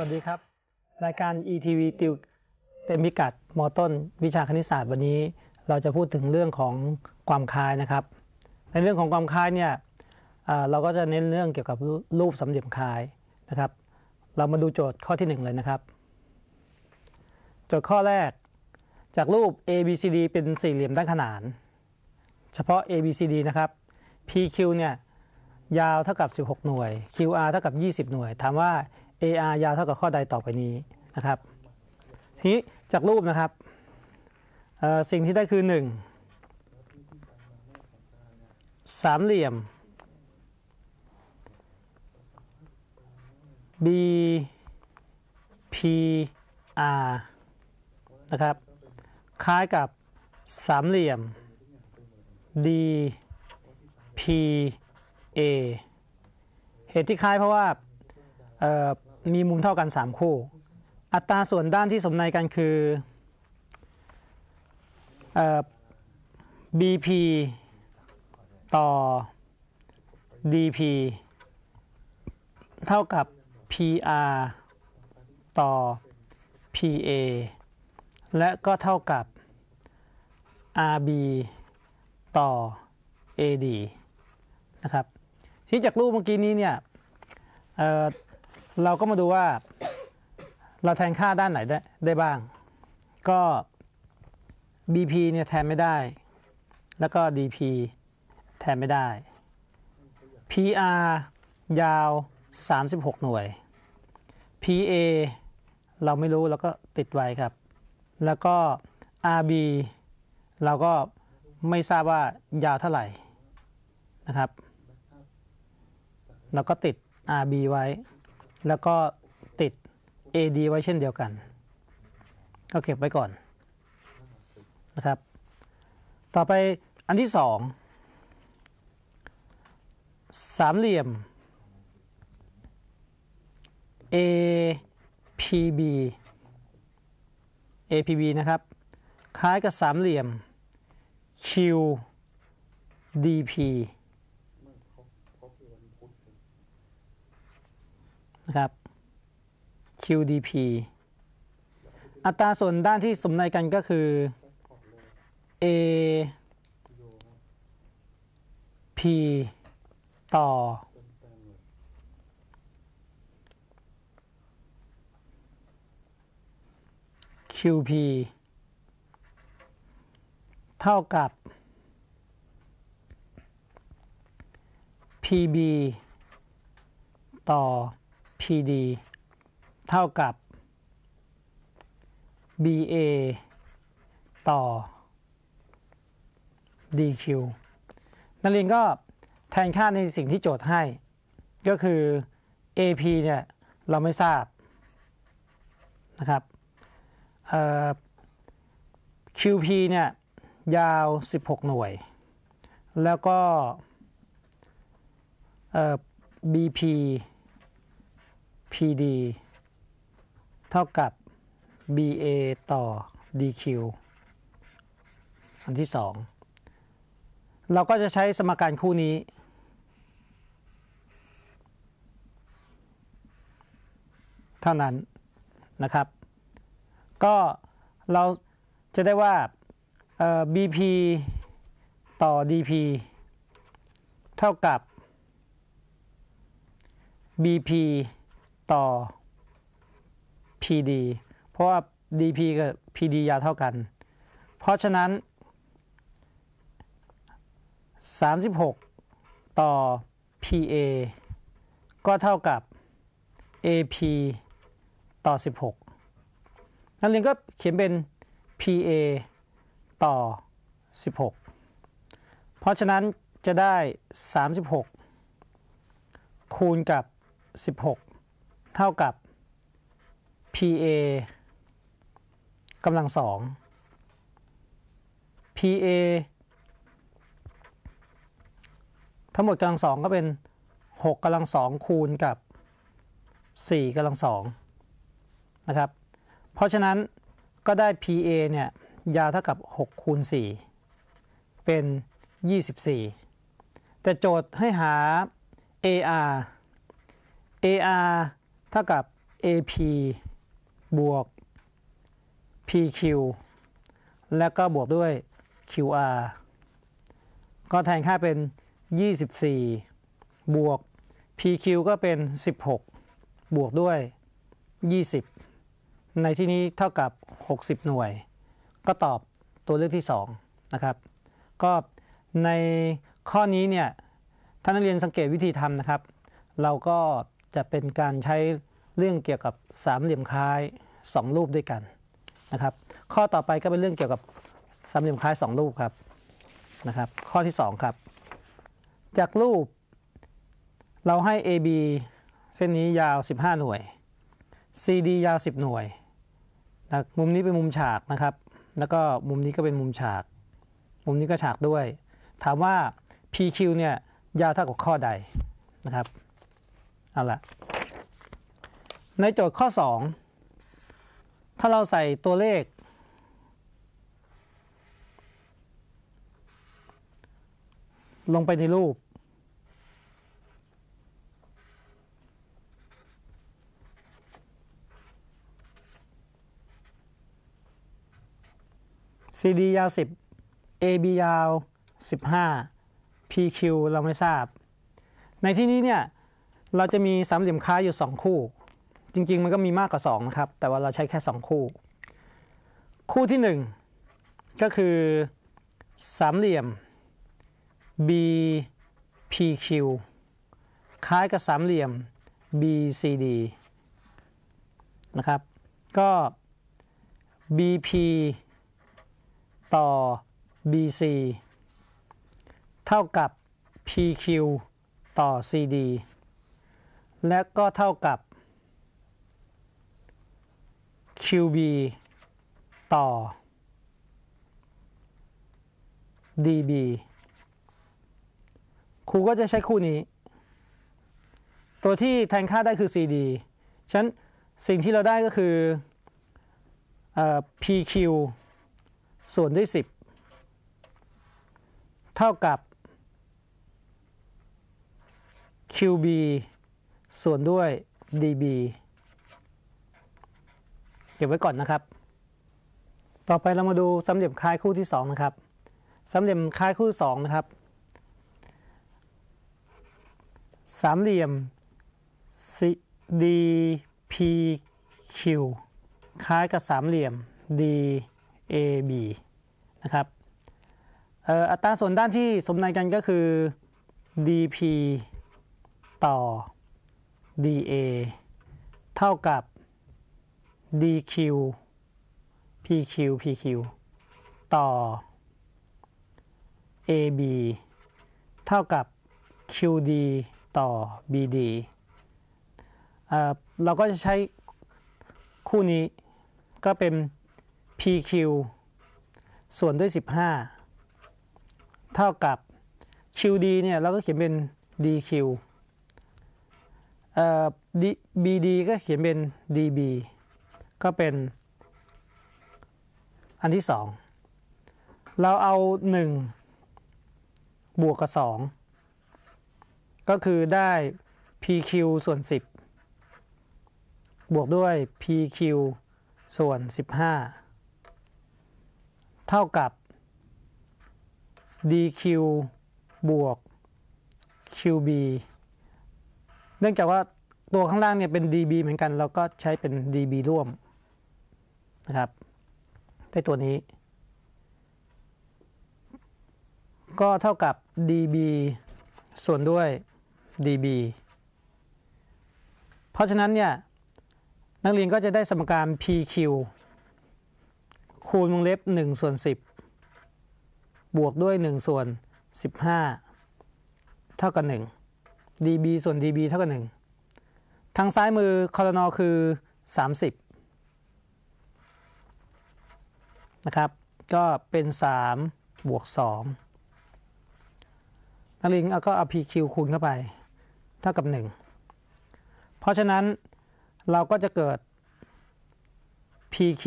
วัสดีครับ รายการ ETV ติวเต็มพิกัด มอต้นวิชาคณิตศาสตร์วันนี้เราจะพูดถึงเรื่องของความคล้ายนะครับในเรื่องของความคล้ายเนี่ยเราก็จะเน้นเรื่องเกี่ยวกับรูปสมเหลี่ยมคล้ายนะครับเรามาดูโจทย์ข้อที่1เลยนะครับ โจทย์ข้อแรกจากรูป ABCD เป็นสี่เหลี่ยมด้านขนาน เฉพาะ ABCD นะครับ PQ เนี่ยยาวเท่ากับ 16 หน่วย QR เท่ากับ 20 หน่วยถามว่า AR ยาวเท่ากับข้อใดต่อไปนี้นะครับทีนี้จากรูปนะครับสิ่งที่ได้คือ1สามเหลี่ยม BPR นะครับคล้ายกับสามเหลี่ยม DPA เหตุที่คล้ายเพราะว่ามีมุมเท่ากัน 3 คู่ อัตราส่วนด้านที่สมในกันคือเอ BP ต่อ DP เท่ากับ PR ต่อ PA และก็เท่ากับ RB ต่อ AD นะครับ ที่จากรูปเมื่อกี้นี้เนี่ยเราก็มาดูว่า เราแทนค่าด้านไหนได้ได้บ้าง ก็ BP เนี่ยแทนไม่ได้ แล้วก็ DP แทนไม่ได้ PR ยาว 36หน่วย PA เราไม่รู้ เราก็ติดไว้ครับ แล้วก็ RB เราก็ไม่ทราบว่ายาวเท่าไหร่นะครับ เราก็ติด RB ไว้แล้วก็ติด AD ไว้เช่นเดียวกัน ก็เก็บไว้ก่อนนะครับต่อไปอันที่สองสามเหลี่ยม APB APB นะครับ คล้ายกับสามเหลี่ยม QDP ะครับ QDP อัตราส่วนด้านที่สมในกันก็คือ A P ต่อ QP เท่ากับ PB ต่อ PD เท่ากับ BA ต่อ DQ นักเรียนก็แทนค่าในสิ่งที่โจทย์ให้ก็คือ AP เนี่ยเราไม่ทราบนะครับ QP เนี่ยยาว 16 หน่วย แล้วก็ BP PD เท่ากับ BA ต่อ DQ อันที่ 2 เราก็จะใช้สมการคู่นี้ เท่านั้นนะครับ ก็เราจะได้ว่า BP ต่อ DP เท่ากับ BP ต่อ PD เพราะว่า DP กับ PD ยาวเท่ากัน เพราะฉะนั้น 36 ต่อ PA ก็เท่ากับ AP ต่อ 16 นักเรียนก็เขียนเป็น PA ต่อ 16 เพราะฉะนั้นจะได้ 36 คูณกับ 16ท่ากับ PA กำลังสอง PA ทั้งหมดกำลังสองก็เป็น 6กำลังสองคูณกับ 4กำลังสองนะครับ เพราะฉะนั้นก็ได้ PA เนี่ยยาวเท่ากับ6 คูณ 4 เป็น 24 แต่โจทย์ให้หา AR AR เท่ากับ AP บวก PQ และก็บวกด้วย QR ก็แทนค่าเป็น 24 บวก PQ ก็เป็น 16 บวกด้วย 20 ในที่นี้เท่ากับ 60 หน่วย ก็ตอบตัวเลือกที่2นะครับ ก็ในข้อนี้เนี่ยท่านักเรียนสังเกตวิธีทำนะครับ เราก็จะเป็นการใช้เรื่องเกี่ยวกับสามเหลี่ยมคล้าย2 รูปด้วยกันนะครับ ข้อต่อไปก็เป็นเรื่องเกี่ยวกับสามเหลี่ยมคล้าย 2 รูปครับนะครับ ข้อที่ 2 ครับ จากรูป เราให้ AB เส้นนี้ยาว 15 หน่วย CD ยาว 10 หน่วยนะมุมนี้เป็นมุมฉากนะครับ แล้วก็มุมนี้ก็เป็นมุมฉาก มุมนี้ก็ฉากด้วย ถามว่า PQ เนี่ยยาวเท่ากับข้อใดนะครับเอาละ ในโจทย์ข้อ 2 ถ้าเราใส่ตัวเลข ลงไปในรูป CD ยาว 10 AB ยาว 15 PQ เราไม่ทราบ ในที่นี้เนี่ยเราจะมีสามเหลี่ยมค้าอยู่ 2 คู่ จริง ๆ มันก็มีมากกว่า 2 นะครับ แต่ว่าเราใช้แค่ 2 คู่ คู่ที่ 1 ก็คือสามเหลี่ยม BPQ คล้ายกับสามเหลี่ยม BCD นะครับ ก็ BP ต่อ BC เท่ากับ PQ ต่อ CD และก็เท่ากับ qb ต่อ db ครูก็จะใช้คู่นี้ ตัวที่แทนค่าได้คือ cd ฉะนั้นสิ่งที่เราได้ก็คืออ pq ส่วนด้วย 10 เท่ากับ qb ส่วนด้วย dB เก็บไว้ก่อนนะครับ ต่อไปเรามาดูสำเหลี่ยมคล้ายคู่ที่ 2 นะครับสำเหลี่ยมคล้ายคู่สอง2นะครับ สามเหลี่ยม c DPQ คล้ายกับสามเหลี่ยม DAB นะครับอัตราส่วนด้านที่สมในกันก็คือ dp ต่อ dA เท่ากับ dq pq pq ต่อ ab เท่ากับ qd ต่อ bd เเราก็จะใช้คู่นี้ก็เป็น pq ส่วนด้วย 15 เท่ากับ qd เนี่ยเราก็เขียนเป็น dq บีดีก็เขียนเป็น DB ก็เป็นอันที่2เราเอา 1 บวกกับ 2 ก็คือได้ PQ ส่วน10บวกด้วย PQ ส่วน15เท่ากับ DQ บวก QB เนื่องจากว่าตัวข้างล่างเนี่ยเป็น DB เหมือนกันเราก็ใช้เป็น DB ร่วมนะครับได้ตัวนี้ ก็เท่ากับ DB ส่วนด้วย DB เพราะฉะนั้นเนี่ย นักเรียนก็จะได้สมการ PQ คูณวงเล็บ1ส่วน10 บวกด้วย1ส่วน15 เท่ากับ 1 dB ส่วน dB เท่ากับ1ทางซ้ายมือคอรนอคือ30นะครับ ก็เป็น3บวก2นักเรียนก็เอา PQ คูณเข้าไป เท่ากับ 1 เพราะฉะนั้นเราก็จะเกิด PQ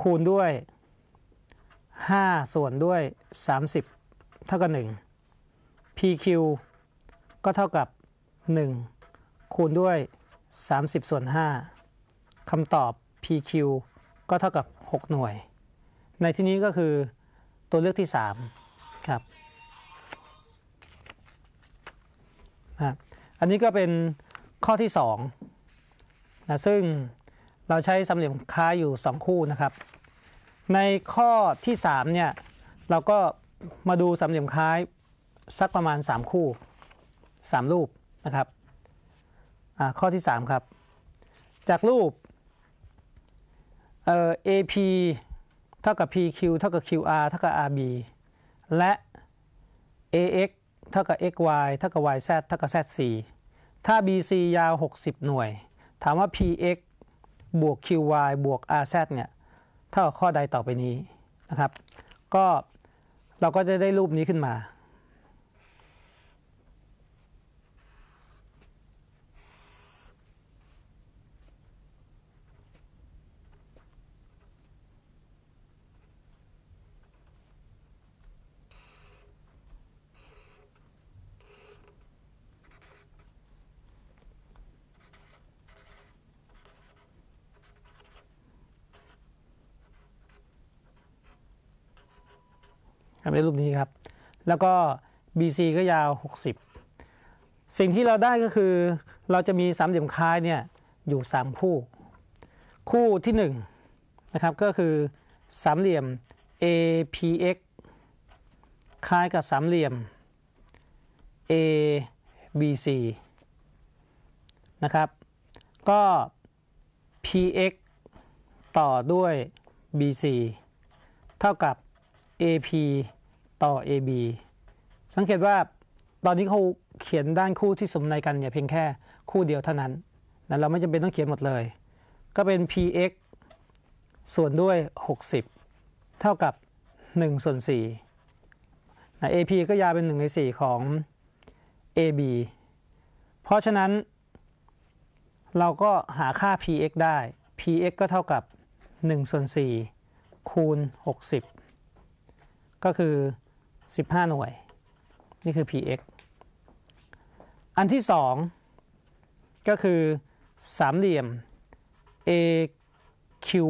คูณด้วย 5 ส่วนด้วย 30เท่ากับ1 PQ ก็เท่ากับ 1 คูณด้วย 30 ส่วน 5คำตอบ PQ ก็เท่ากับ 6 หน่วย ในที่นี้ก็คือตัวเลือกที่ 3 ครับ อันนี้ก็เป็นข้อที่2นะ ซึ่งเราใช้สำเหลี่ยมค้าอยู่ 2 คู่นะครับ ในข้อที่ 3 เนี่ย เราก็มาดูสำเหลี่ยมค้ายสักประมาณ 3 คู่3รูปนะครับข้อที่ 3 ครับ จากรูป AP เท่ากับ PQ เท่ากับ QR เท่ากับ RB และ AX เท่ากับ XY เท่ากับ YZ เท่ากับ ZC ถ้า BC ยาว 60 หน่วย ถามว่า PX บวก QY บวก RZ เนี่ยเท่ากับข้อใดต่อไปนี้นะครับ ก็ เราก็จะได้รูปนี้ขึ้นมาป็นรูปนี้ครับ แล้วก็ BC ก็ยาว 60 สิ่งที่เราได้ก็คือ เราจะมีสามเหลี่ยมคล้ายเนี่ย อยู่3คู่ คู่ที่ 1 นะครับ ก็คือสามเหลี่ยม APX คล้ายกับสามเหลี่ยม ABC นะครับ ก็ PX ต่อด้วย BC เท่ากับ AP ่อ AB สังเกตว่าตอนนี้เขาเขียนด้านคู่ที่สมในกันเนี่ยเพียงแค่คู่เดียวเท่านั้นนะเราไม่จำเป็นต้องเขียนหมดเลย ก็เป็น px ส่วนด้วย 60 เท่ากับ 1 ส่วน4นะ AP ก็ยาวเป็น 1 ใน 4 ของ AB เพราะฉะนั้น เราก็หาค่า px ได้ px ก็เท่ากับ 1 ส่วน 4 คูณ 60 ก็คือ15 หน่วยนี่คือ px อันที่ 2 ก็คือสามเหลี่ยม aqy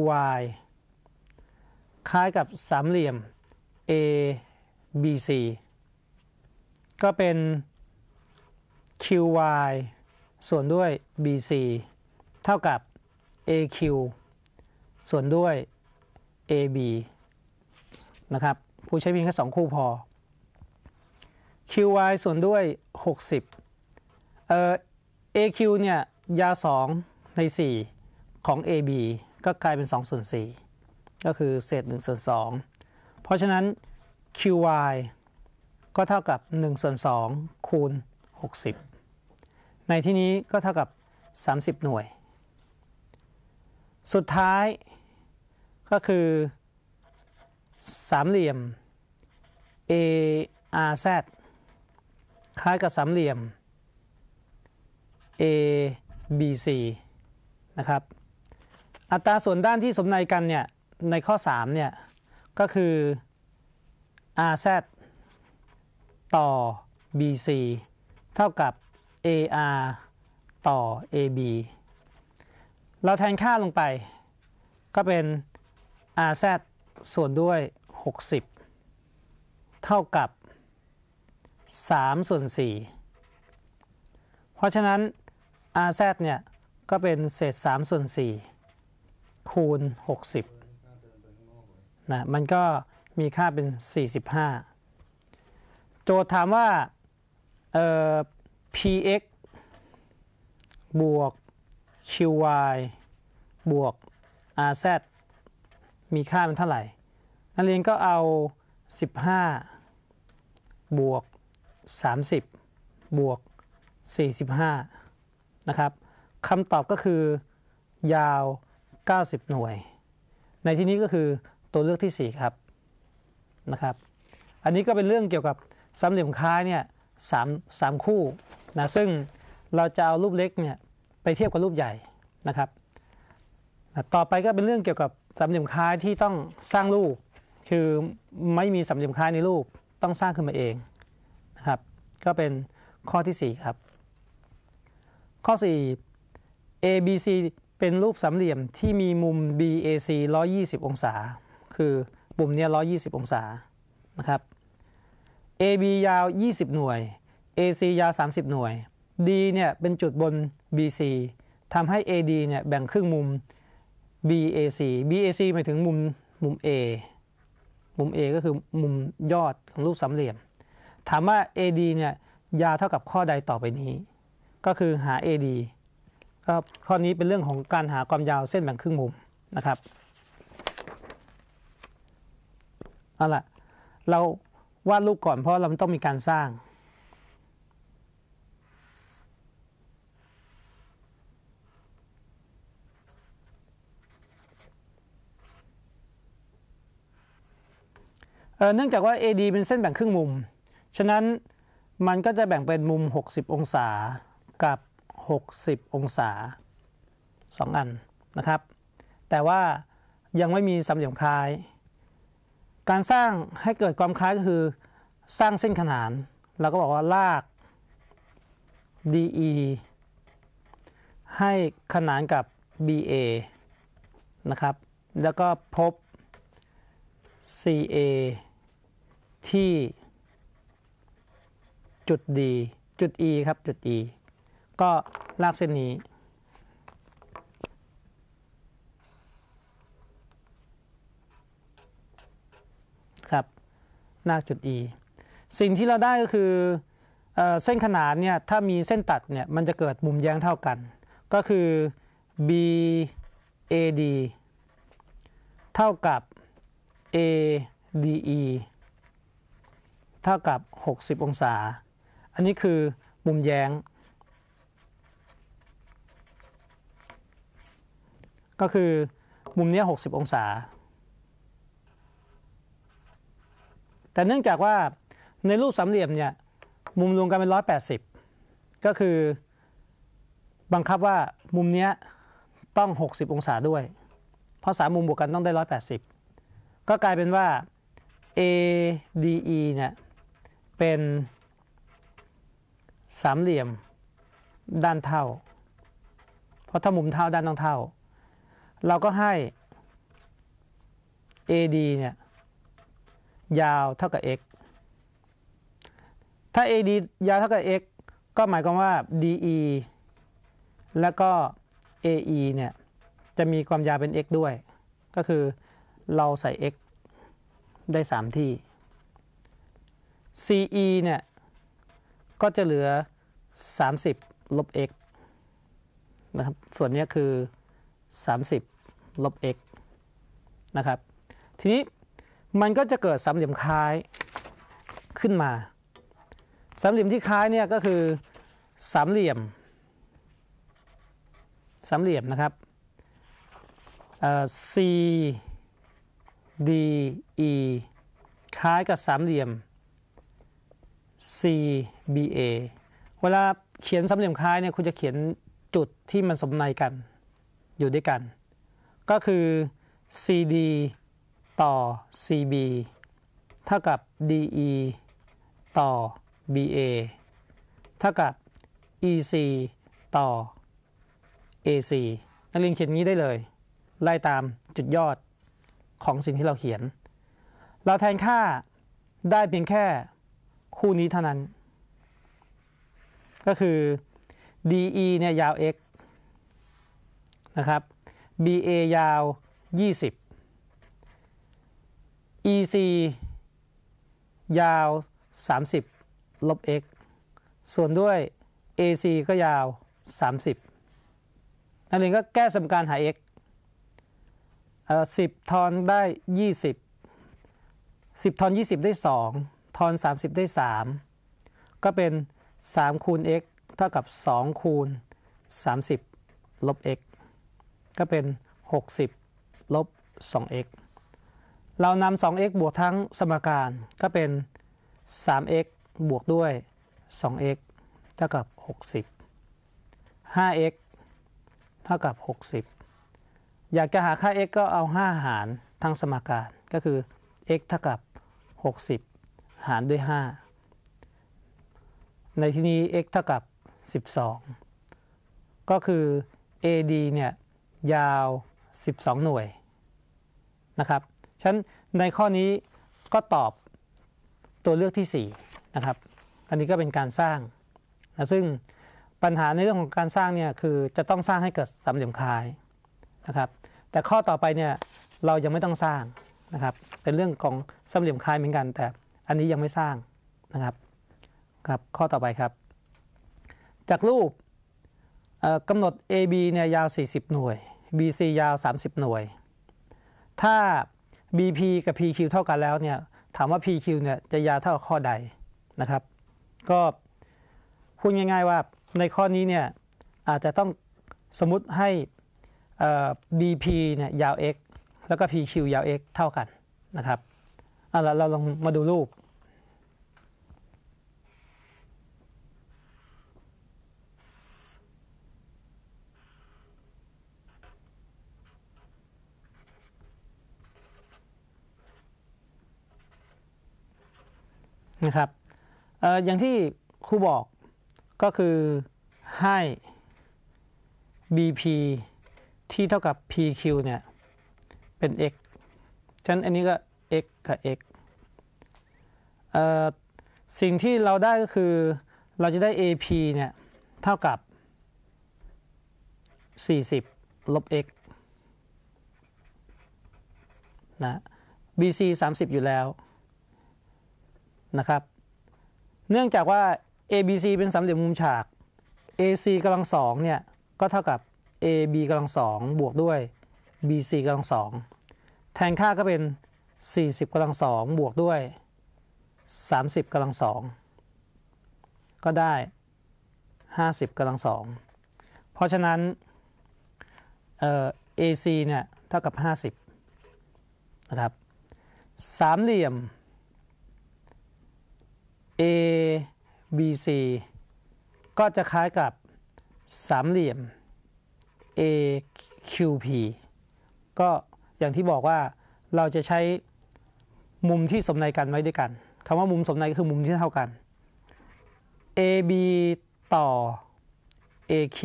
คล้ายกับสามเหลี่ยม abc ก็เป็น qy ส่วนด้วย bc เท่ากับ aq ส่วนด้วย ab นะครับผู้ใช้เพียงแค่สองคู่พอ QY ส่วนด้วย 60เอ่อ AQ เนี่ย ยา 2 ใน 4 ของ AB ก็กลายเป็น 2 ส่วน 4 ก็คือเศษ1ส่วน2 เพราะฉะนั้น QY ก็เท่ากับ 1 ส่วน 2 คูณ 60 ในที่นี้ก็เท่ากับ 30 หน่วย สุดท้ายก็คือสามเหลี่ยม ARZ คล้ายกับสามเหลี่ยม ABC นะครับอัตราส่วนด้านที่สมในกันเนี่ยในข้อ3เนี่ยก็คือ RZ ต่อ BC เท่ากับ AR ต่อ AB เราแทนค่าลงไป ก็เป็น RZ ส่วนด้วย 60 เท่ากับ 3 ส่วน 4 เพราะฉะนั้น rz เนี่ยก็เป็นเศษ3ส่วน 4 คูณ 60นะ มันก็มีค่าเป็น 45 โจทย์ถามว่าเออ่ px บวก qy บวก rz มีค่าเป็นเท่าไหร่นักเรียนก็เอา 15 บวก 30 บวก 45 นะครับคำตอบก็คือยาว 90 หน่วย ในที่นี้ก็คือตัวเลือกที่ 4 ครับนะครับอันนี้ก็เป็นเรื่องเกี่ยวกับสามเหลี่ยมค้ายเนี่ยสามสามคู่นะซึ่งเราจะเอารูปเล็กเนี่ยไปเทียบกับรูปใหญ่นะครับ ต่อไปก็เป็นเรื่องเกี่ยวกับสามเหลี่ยมค้ายที่ต้องสร้างรูปคือไม่มีสัมผัสคล้ายในรูปต้องสร้างขึ้นมาเองนะครับก็เป็นข้อที่ 4 ครับ ข้อ 4 ABC เป็นรูปสามเหลี่ยมที่มีมุม BAC 120 องศา คือมุมเนี้ย120 องศานะครับ AB ยาว 20 หน่วย AC ยาว 30 หน่วย D เนี่ยเป็นจุดบน BC ทำให้ AD เนี่ยแบ่งครึ่งมุม BAC BAC หมายถึงมุมมุม A มุม A ก็คือมุมยอดของรูปสามเหลี่ยม ถามว่า AD เนี่ย ยาวเท่ากับข้อใดต่อไปนี้ ก็คือหา AD ก็ข้อนี้เป็นเรื่องของการหาความยาวเส้นแบ่งครึ่งมุมนะครับเอาล่ะเราวาดรูปก่อนเพราะเราต้องมีการสร้างเนื่องจากว่า AD เป็นเส้นแบ่งครึ่งมุม ฉะนั้นมันก็จะแบ่งเป็นมุม 60 องศา กับ 60 องศา 2 อันนะครับ แต่ว่ายังไม่มีสามเหลี่ยมคล้าย การสร้างให้เกิดความคล้ายก็คือสร้างเส้นขนานเราก็บอกว่าลาก DE ให้ขนานกับ BA นะครับ แล้วก็พบ CA ที่ จุด D จุด E ครับ จุด E ก็ลากเส้นนี้ ครับ ลากจุด E สิ่งที่เราได้ก็คือเอเส้นขนานเนี่ย ถ้ามีเส้นตัดเนี่ย มันจะเกิดมุมแย้งเท่ากัน ก็คือ BAD เท่ากับ ADE เท่ากับ 60 องศา อันนี้คือมุมแย้ง ก็คือมุมนี้ 60 องศา แต่เนื่องจากว่าในรูปสามเหลี่ยมเนี่ย มุมรวมกันเป็น 180 ก็คือ บังคับว่ามุมนี้ต้อง 60 องศาด้วย เพราะสามมุมบวกกันต้องได้ 180 ก็กลายเป็นว่า ADE เนี่ยเป็นสามเหลี่ยมด้านเท่า เพราะถ้ามุมเท่าด้านต้องเท่า เราก็ให้ AD เนี่ย ยาวเท่ากับ x ถ้า AD ยาวเท่ากับ x ก็หมายความว่า DE แล้วก็ AE เนี่ย จะมีความยาวเป็น x ด้วย ก็คือเราใส่ x ได้ 3 ที่ CE เนี่ยก็จะเหลือ 30 ลบ x นะครับส่วนนี้คือ 30 ลบ x นะครับทีนี้มันก็จะเกิดสามเหลี่ยมคล้ายขึ้นมาสามเหลี่ยมที่คล้ายเนี่ยก็คือสามเหลี่ยมสามเหลี่ยมนะครับ C D E คล้ายกับสามเหลี่ยม CBA เวลาเขียนสามเหลี่ยมคล้ายเนี่ย คุณจะเขียนจุดที่มันสมในกันอยู่ด้วยกัน ก็คือ CD ต่อ CB เท่ากับ DE ต่อ BA เท่ากับ EC ต่อ AC นักเรียนเขียนงี้ได้เลย ไล่ตามจุดยอดของสิ่งที่เราเขียน เราแทนค่าได้เพียงแค่คู่นี้เท่านั้น ก็คือ DE เนี่ยยาว x นะครับ BA ยาว 20 EC ยาว 30 ลบ x ส่วนด้วย AC ก็ยาว 30นั่นเองก็แก้สมการหา x 10 ทอนได้ 20 10 ทอน 20 ได้ 2ทอน30ได้ 3 ก็เป็น 3 คูณ x เท่ากับ 2 คูณ 30 ลบ x ก็เป็น 60 ลบ 2x เรานำ 2x บวกทั้งสมการ ก็เป็น 3x บวกด้วย 2x เท่ากับ 60 5x เท่ากับ 60 อยากจะหาค่า x ก็เอา 5 หารทั้งสมการ ก็คือ x เท่ากับ 60หารด้วย5ในที่นี้ x เท่ากับ12 ก็คือ AD เนี่ยยาว 12 หน่วยนะครับ ฉะนั้นในข้อนี้ก็ตอบตัวเลือกที่4นะครับ อันนี้ก็เป็นการสร้างนะซึ่งปัญหาในเรื่องของการสร้างเนี่ยคือจะต้องสร้างให้เกิดสามเหลี่ยมคายนะครับ แต่ข้อต่อไปเนี่ยเรายังไม่ต้องสร้างนะครับ เป็นเรื่องของสามเหลี่ยมคายเหมือนกันแต่อันนี้ยังไม่สร้างนะครับครับข้อต่อไปครับ จากรูปกำหนด AB เนี่ยยาว 40 หน่วย BC ยาว 30 หน่วย ถ้า BP กับ PQ เท่ากันแล้วเนี่ยถามว่า PQ เนี่ยจะยาวเท่าข้อใดนะครับ ก็พูดง่าย ๆ ว่าในข้อนี้เนี่ยอาจจะต้องสมมติให้ BP เนี่ยยาว x แล้วก็ PQ ยาว x เท่ากันนะครับอะเราลองมาดูรูปนะครับอออย่างที่ครูบอกก็คือให้ bp ที่เท่ากับ pq เนี่ย เป็น x ฉะนั้นอันนี้ก็ x กับ x สิ่งที่เราได้ก็คือเราจะได้ AP เนี่ย เท่ากับ 40 ลบ x นะ BC 30 อยู่แล้ว นะครับ เนื่องจากว่า ABC เป็นสามเหลี่ยมมุมฉาก AC กำลังสองเนี่ย ก็เท่ากับ AB กำลังสองบวกด้วย BC กำลังสองแทนค่าก็เป็น40กำลังสองบวกด้วย 30กำลังสองก็ได้ 50กำลังสองเพราะฉะนั้นเอ่อ AC เนี่ย เท่ากับ 50นะครับสามเหลี่ยม ABC ก็จะคล้ายกับสามเหลี่ยม AQP ก็อย่างที่บอกว่าเราจะใช้มุมที่สมในกันไว้ด้วยกันคำว่ามุมสมในคือมุมที่เท่ากัน AB ต่อ AQ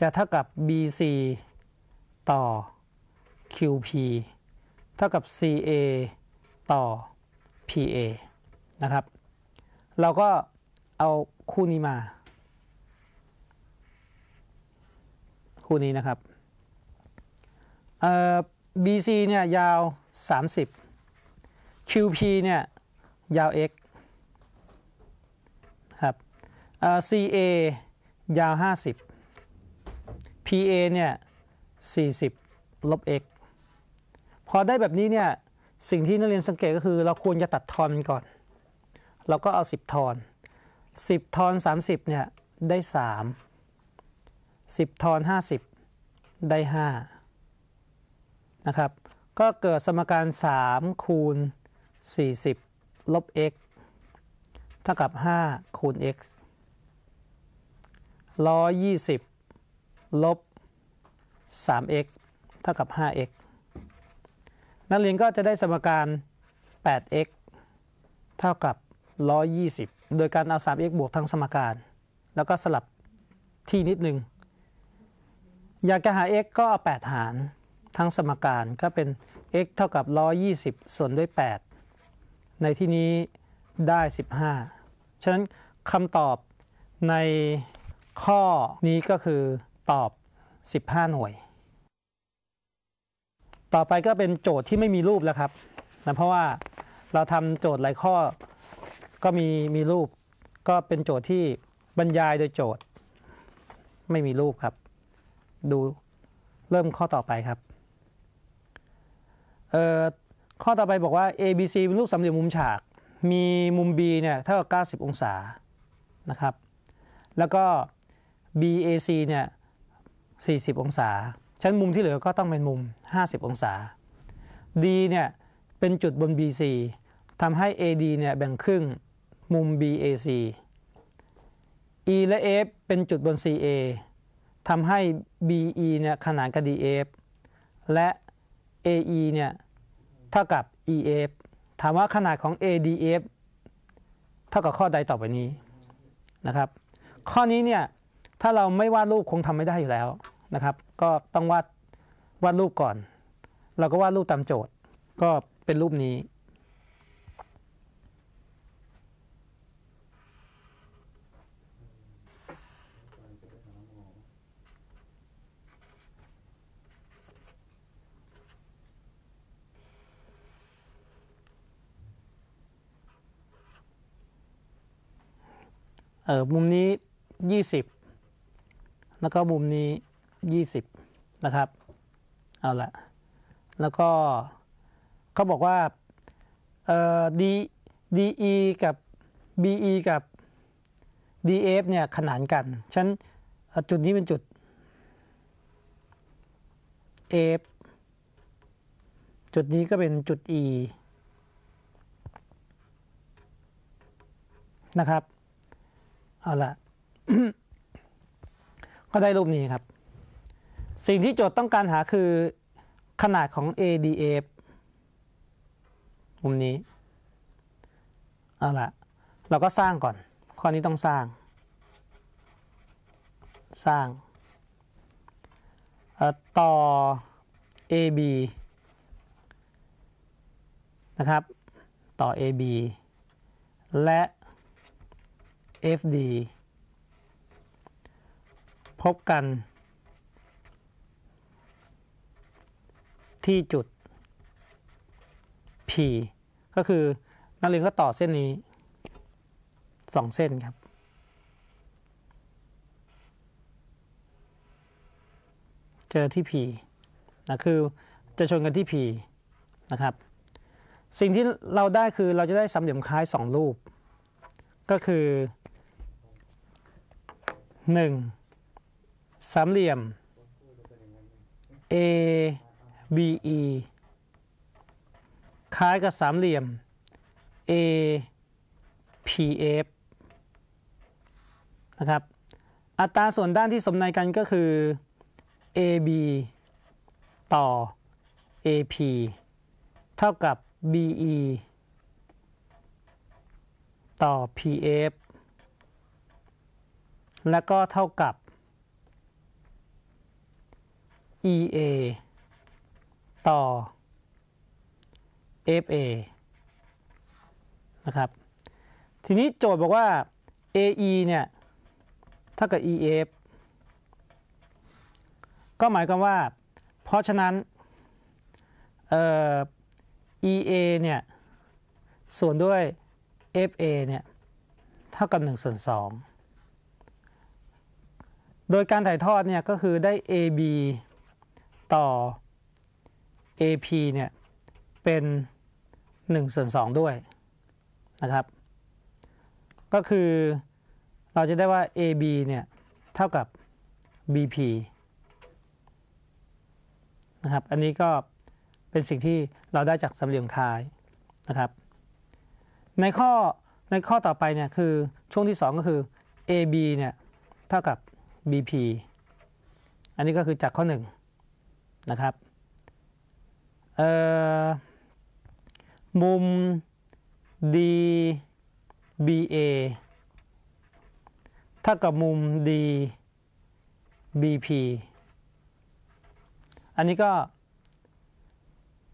จะเท่ากับ BC ต่อ QP เท่ากับ CA ต่อ PA นะครับเราก็เอาคู่นี้มา คู่นี้นะครับเอ่อ BC เนี่ยยาว 30 QP เนี่ยยาว x ครับ CA ยาว 50 PA เนี่ย40 ลบ x พอได้แบบนี้เนี่ยสิ่งที่นักเรียนสังเกตก็คือ เราควรจะตัดทอนก่อน เราก็เอา 10 ทอน 10 ทอน 30เนี่ยได้ 3 10 ทอน 50 ได้ 5นะครับ ก็เกิดสมการ 3 คูณ 40 ลบ x เท่ากับ 5 คูณ x 120 ลบ 3x เท่ากับ 5x นักเรียนก็จะได้สมการ 8x เท่ากับ 120 โดยการเอา 3x บวกทั้งสมการ แล้วก็สลับที่นิดนึง อยากจะหา x ก็เอา 8 หารทั้งสมการก็เป็น x เท่ากับ 120 ส่วนด้วย 8 ในที่นี้ได้ 15 ฉะนั้นคำตอบในข้อนี้ก็คือตอบ 15 หน่วย ต่อไปก็เป็นโจทย์ที่ไม่มีรูปแล้วครับนะเพราะว่าเราทำโจทย์หลายข้อก็มีมีรูป ก็เป็นโจทย์ที่บรรยายโดยโจทย์ ไม่มีรูปครับ ดูเริ่มข้อต่อไปครับข้อต่อไปบอกว่า ABC เป็นรูปสามเหลี่ยมมุมฉาก มีมุม B เนี่ย เท่ากับ 90 องศา นะครับ แล้วก็ BAC เนี่ย 40 องศา ชั้นมุมที่เหลือก็ต้องเป็นมุม 50 องศา D เนี่ย เป็นจุดบน BC ทำให้ AD เนี่ย แบ่งครึ่งมุม BAC E และ F เป็นจุดบน CA ทำให้ BE เนี่ย ขนานกับ DF และ AE เนี่ยเท่ากับ EF ถามว่าขนาดของ ADF เท่ากับข้อใดต่อไปนี้นะครับ ข้อนี้เนี่ย ถ้าเราไม่วาดรูปคงทำไม่ได้อยู่แล้วนะครับ ก็ต้องวาดวาดรูปก่อน เราก็วาดรูปตามโจทย์ ก็เป็นรูปนี้เออมุมนี้ 20 แล้วก็มุมนี้ 20 นะครับ เอาละแล้วก็เขาบอกว่า เอ่อ D DE กับ BE กับ DF เนี่ย ขนานกันฉันจุดนี้เป็นจุด F จุดนี้ก็เป็นจุด E นะครับเอาละก็ได้รูปนี้ครับ สิ่งที่โจทย์ต้องการหาคือขนาดของ ADF มุมนี้ เอาละเราก็สร้างก่อน ข้อนี้ต้องสร้าง สร้าง ต่อ AB นะครับ ต่อ AB และ FD พบกัน ที่จุด P ก็คือนักเรียนก็ต่อเส้นนี้สองเส้นครับ เจอที่ P นะคือจะชนกันที่ P นะครับสิ่งที่เราได้คือเราจะได้สามเหลี่ยมคล้ายสองรูป ก็คือหนึ่งสามเหลี่ยม A B E คล้ายกับสามเหลี่ยม A P F นะครับ อัตราส่วนด้านที่สมในกันก็คือ A B ต่อ A P เท่ากับ B E ต่อ P F และก็เท่ากับ EA ต่อ FA นะครับ ทีนี้โจทย์บอกว่า AE เนี่ยเท่ากับ EF ก็หมายความว่า เพราะฉะนั้นเอเอ EA เนี่ย ส่วนด้วย FA เนี่ยเท่ากับ 1 ส่วน 2โดยการถ่ายทอดเนี่ยก็คือได้ AB ต่อ AP เนี่ยเป็น 1 ส่วน 2 ด้วยนะครับ ก็คือเราจะได้ว่า AB เนี่ยเท่ากับ BP นะครับ อันนี้ก็เป็นสิ่งที่เราได้จากสมเหลี่ยมคายนะครับ ในข้อในข้อต่อไปเนี่ยคือช่วงที่ 2 ก็คือ AB เนี่ยเท่ากับ BP อันนี้ก็คือจากข้อหนึ่งนะครับมุม DBA เท่ากับมุม DBP อันนี้ก็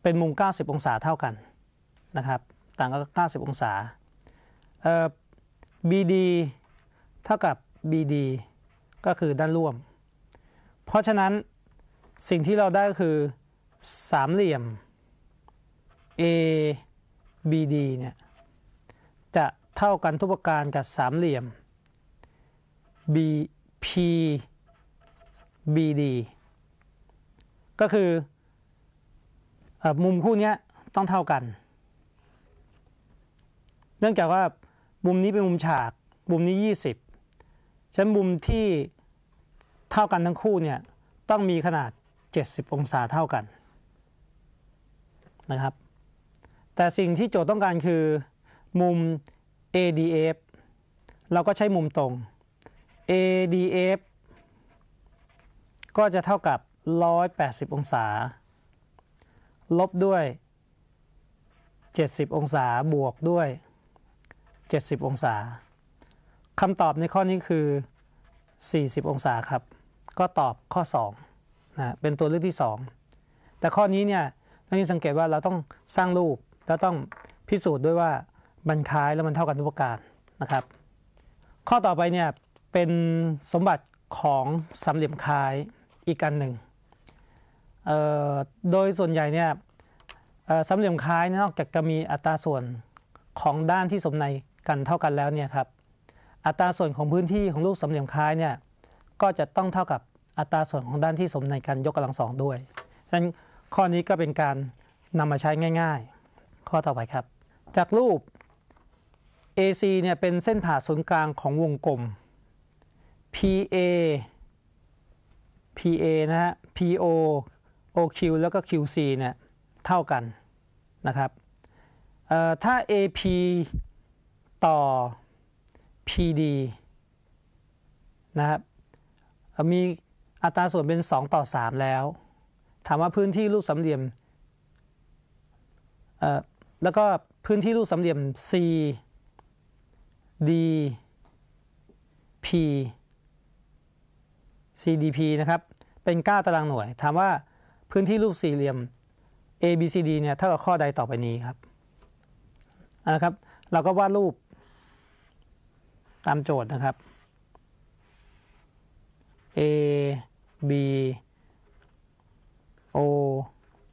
เป็นมุม 90 องศาเท่ากัน นะครับ ต่างก็90 องศา BD เท่ากับ BD ก็คือด้านร่วม เพราะฉะนั้นสิ่งที่เราได้ก็คือสามเหลี่ยม ABD เนี่ยจะเท่ากันทุกประการ กับสามเหลี่ยม BPBD ก็คืออมุมคู่นี้ต้องเท่ากัน เนื่องจากว่ามุมนี้เป็นมุมฉากมุมนี้ 20ชั้นมุมที่เท่ากันทั้งคู่เนี่ยต้องมีขนาด 70 องศาเท่ากันนะครับแต่สิ่งที่โจทย์ต้องการคือมุม ADF เราก็ใช้มุมตรง ADF ก็จะเท่ากับ 180 องศา ลบด้วย 70 องศาบวกด้วย 70 องศาคำตอบในข้อนี้คือ 40 องศาครับ ก็ตอบข้อ2นะ เป็นตัวเลือกที่ 2 แต่ข้อนี้เนี่ยนักเรียนสังเกตว่าเราต้องสร้างรูป แล้วต้องพิสูจน์ด้วยว่ามันคล้ายแล้วมันเท่ากันทุกประการนะครับ ข้อต่อไปเนี่ย เป็นสมบัติของสามเหลี่ยมคล้ายอีกอันหนึ่งโดยส่วนใหญ่เนี่ยสามเหลี่ยมคล้ายนอกจากจะมีอัตราส่วนของด้านที่สมในกันเท่ากันแล้วเนี่ยครับอัตราส่วนของพื้นที่ของรูปสามเหลี่ยมคล้ายเนี่ย ก็จะต้องเท่ากับอัตราส่วนของด้านที่สมในการยกกำลังสองด้วยดังนั้นข้อนี้ก็เป็นการนำมาใช้ง่ายๆ ข้อต่อไปครับ จากรูป AC เนี่ย เป็นเส้นผ่าศูนย์กลางของวงกลม PA PA นะฮะ PO OQ แล้วก็ QC เนี่ย เท่ากัน นะครับถ้า AP ต่อ PD นะครับมีอัตราส่วนเป็น 2 ต่อ 3 แล้ว ถามว่าพื้นที่รูปสามเหลี่ยมแล้วก็พื้นที่รูปสามเหลี่ยม C D P CDP นะครับเป็น9ตารางหน่วยถามว่าพื้นที่รูปสี่เหลี่ยม ABCD เนี่ยเท่ากับข้อใดต่อไปนี้ครับนะครับ เราก็วาดรูปตามโจทย์นะครับ A B O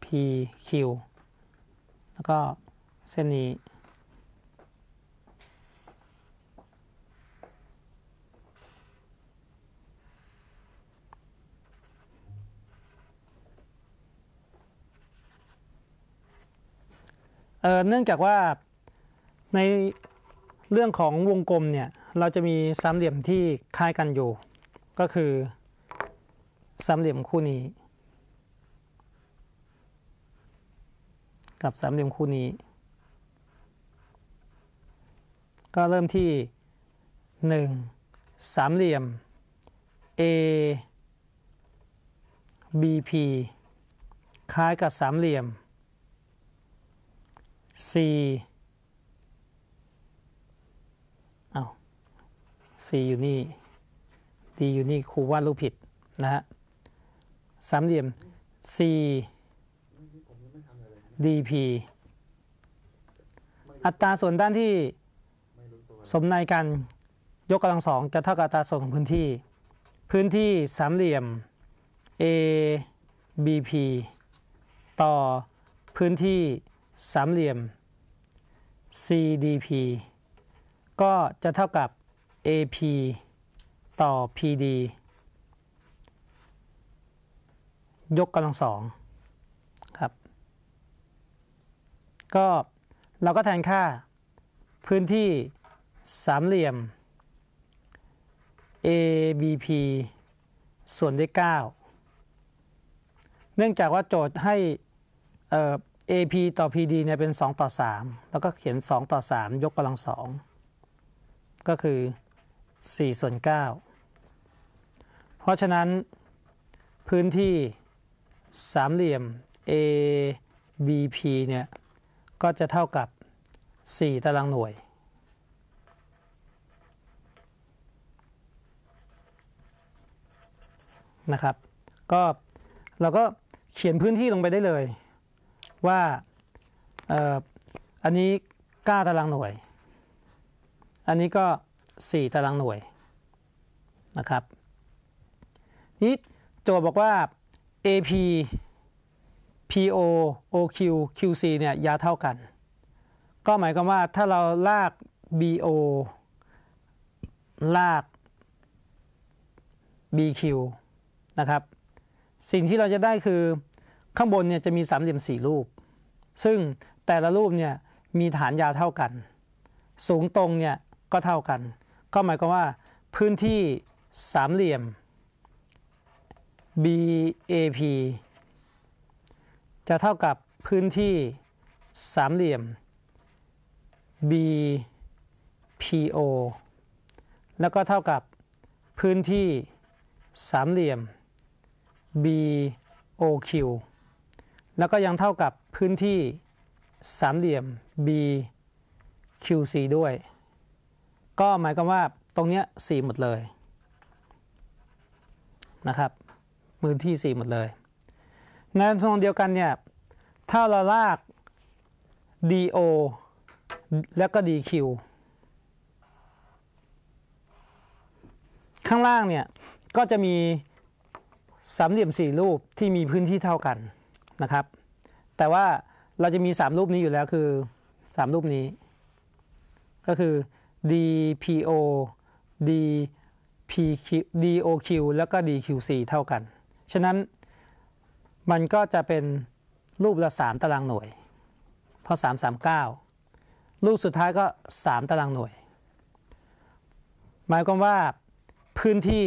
P Q แล้วก็เส้นนี้ เนื่องจากว่าในเรื่องของวงกลมเนี่ยเราจะมีสามเหลี่ยมที่คล้ายกันอยู่ ก็คือสามเหลี่ยมคู่นี้ กับสามเหลี่ยมคู่นี้ ก็เริ่มที่หนึ่งสามเหลี่ยม A BP คล้ายกับสามเหลี่ยม C C อยู่นี่ D อยู่นี่ครูวาดรูปผิดนะฮะ สามเหลี่ยม C DP อัตราส่วนด้านที่สมในกัน ยกกำลังสองจะเท่ากับอัตราส่วนของพื้นที่ พื้นที่สามเหลี่ยม ABP ต่อพื้นที่สามเหลี่ยม CDP ก็จะเท่ากับ AP ต่อ PD ยกกำลังสองครับก็ เราก็แทนค่าพื้นที่สามเหลี่ยม ABP ส่วนด้วย 9 เนื่องจากว่าโจทย์ให้ AP ต่อ PD เนี่ยเป็น 2 ต่อ 3 แล้วก็เขียน 2 ต่อ 3 ยกกำลัง2ก็คือ4ส่วน 9 เพราะฉะนั้นพื้นที่สามเหลี่ยม ABP เนี่ยก็จะเท่ากับ 4 ตารางหน่วยนะครับก็เราก็เขียนพื้นที่ลงไปได้เลย ว่าออันนี้ 9 ตารางหน่วย อันนี้ก็4ตารางหน่วยนะครับนี้โจทย์บอกว่า AP PO OQ QC เนี่ยยาวเท่ากัน ก็หมายความว่าถ้าเราลาก BO ลาก BQ นะครับสิ่งที่เราจะได้คือข้างบนเนี่ยจะมีสามเหลี่ยมสี่รูป ซึ่งแต่ละรูปเนี่ยมีฐานยาวเท่ากัน สูงตรงเนี่ยก็เท่ากันก็หมายความว่าพื้นที่สามเหลี่ยม BAP จะเท่ากับพื้นที่สามเหลี่ยม BPO แล้วก็เท่ากับพื้นที่สามเหลี่ยม BOQ แล้วก็ยังเท่ากับพื้นที่สามเหลี่ยม BQC ด้วยก็หมายความว่าตรงเนี้ยสี่หมดเลยนะครับมือที่สี่หมดเลย ในทรงเดียวกันเนี่ยถ้าเราลาก DO แล้วก็ DQ ข้างล่างเนี่ย ก็จะมีสามเหลี่ยมสี่รูปที่มีพื้นที่เท่ากันนะครับ แต่ว่าเราจะมีสามรูปนี้อยู่แล้วคือสามรูปนี้ ก็คือ DPO DPQ DOQ แล้วก็ DQC เท่ากัน ฉะนั้นมันก็จะเป็นรูปละ3ตารางหน่วย เพราะ339 รูปสุดท้ายก็ 3 ตารางหน่วย หมายความว่าพื้นที่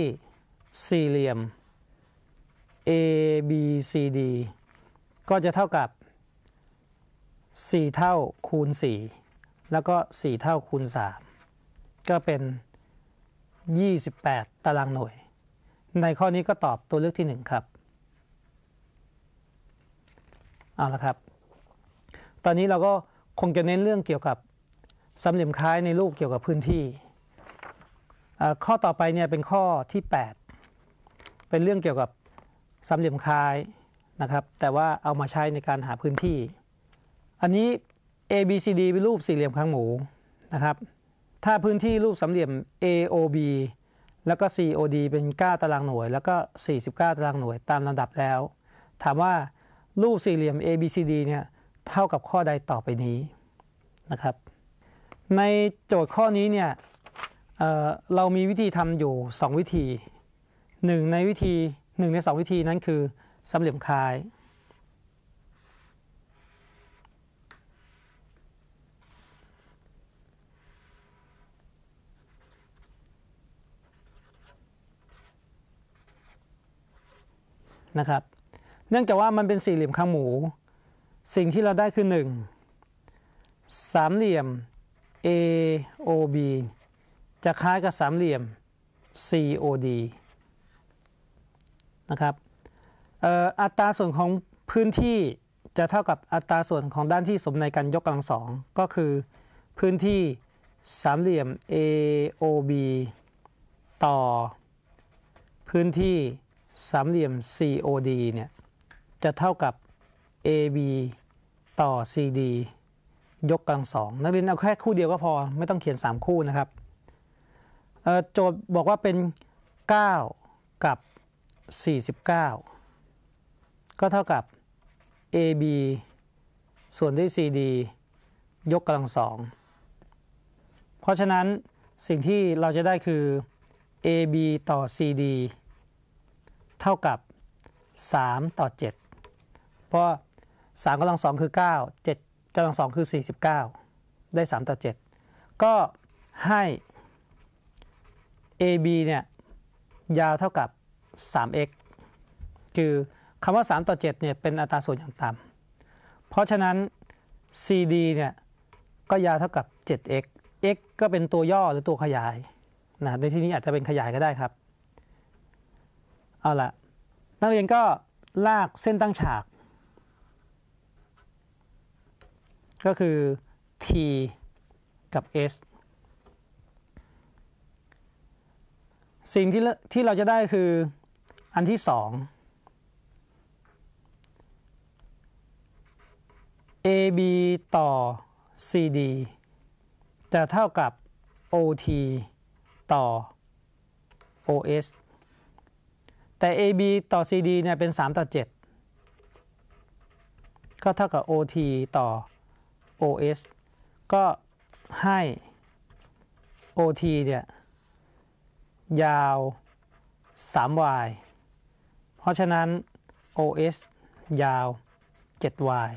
สี่เหลี่ยม A B C D ก็จะเท่ากับ 4 เท่าคูณ 4 แล้วก็ 4 เท่าคูณ 3ก็เป็น 28 ตารางหน่วย ในข้อนี้ก็ตอบตัวเลือกที่ 1 ครับ เอาละครับ ตอนนี้เราก็คงจะเน้นเรื่องเกี่ยวกับสามเหลี่ยมคล้ายในรูปเกี่ยวกับพื้นที่ ข้อต่อไปเนี่ยเป็นข้อที่ 8 เป็นเรื่องเกี่ยวกับสามเหลี่ยมคล้ายนะครับ แต่ว่าเอามาใช้ในการหาพื้นที่ อันนี้ A B C D เป็นรูปสี่เหลี่ยมคางหมูนะครับถ้าพื้นที่รูปสามเหลี่ยม AOB แล้วก็ COD เป็น 9 ตารางหน่วย แล้วก็49 ตารางหน่วยตามลำดับแล้ว ถามว่ารูปสี่เหลี่ยม ABCD เนี่ย เท่ากับข้อใดต่อไปนี้ นะครับ ในโจทย์ข้อนี้เนี่ยเเรามีวิธีทำอยู่ 2 วิธี 1 ในวิธี 1 ใน 2 วิธีนั้นคือสามเหลี่ยมคายนะครับเนื่องจากว่ามันเป็นสี่เหลี่ยมข้างหมู สิ่งที่เราได้คือ 1 สามเหลี่ยม AOB จะคล้ายกับสามเหลี่ยม COD นะครับอัตราส่วนของพื้นที่จะเท่ากับอัตราส่วนของด้านที่สมในกันยกกำลังสองก็คือ พื้นที่สามเหลี่ยม AOB ต่อ พื้นที่สามเหลี่ยม COD เนี่ยจะเท่ากับ AB ต่อ CD ยกกำลังสองนักเรียนเอาแค่คู่เดียวก็พอไม่ต้องเขียน 3 คู่นะครับโจทย์บอกว่าเป็น 9 กับ 49 ก็เท่ากับ AB ส่วนด้วย CD ยกกำลังสองเพราะฉะนั้นสิ่งที่เราจะได้คือ AB ต่อ CD เท่ากับ 3 ต่อ 7 เพราะ 3กำลังสองคือ 9 7กำลังสองคือ 49 ได้ 3 ต่อ 7 ก็ให้ AB เนี่ยยาวเท่ากับ 3x คือคำว่า 3 ต่อ 7เนี่ยเป็นอัตราส่วนอย่างต่ำ เพราะฉะนั้น CD เนี่ยก็ยาวเท่ากับ 7x x ก็เป็นตัวย่อหรือตัวขยายนะ ในที่นี้อาจจะเป็นขยายก็ได้ครับเอาละ นักเรียนก็ลากเส้นตั้งฉาก ก็คือ t กับ s สิ่งที่ที่เราจะได้คืออันที่สอง AB ต่อ CD จะเท่ากับ OT ต่อ OS แต่ AB ต่อ CD เนี่ย เป็น 3 ต่อ 7 ก็เท่ากับ OT ต่อ OS ก็ให้ OT เนี่ย ยาว 3y เพราะฉะนั้น OS ยาว 7y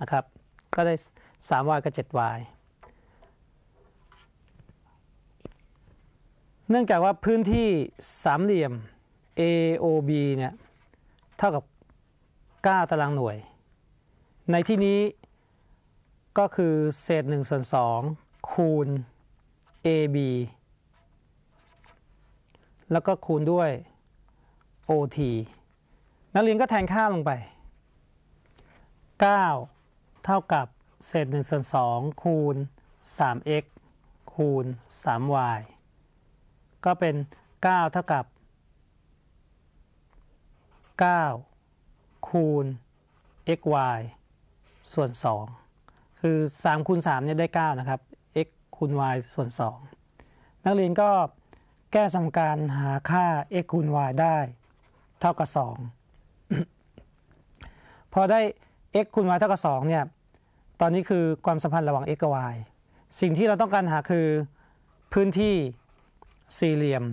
นะครับ ก็ได้ 3y กับ 7y เนื่องจากว่าพื้นที่สามเหลี่ยม AOB เนี่ย เท่ากับ 9 ตารางหน่วย ในที่นี้ก็คือ เศษ1ส่วน2คูณ AB แล้วก็คูณด้วย OT นักเรียนก็แทนค่าลงไป 9 เท่ากับ เศษ1ส่วน2คูณ 3x คูณ 3y ก็เป็น 9 เท่ากับ9คูณ xy ส่วน 2 คือ 3 คูณ3เนี่ยได้ 9 นะครับ x คูณ y ส่วน2นักเรียนก็แก้สมการหาค่า x คูณ y ได้ เท่ากับ 2 พอได้ x คูณ y เท่ากับ2เนี่ย ตอนนี้คือความสัมพันธ์ระหว่าง x กับ y สิ่งที่เราต้องการหาคือพื้นที่สี่เหลี่ยม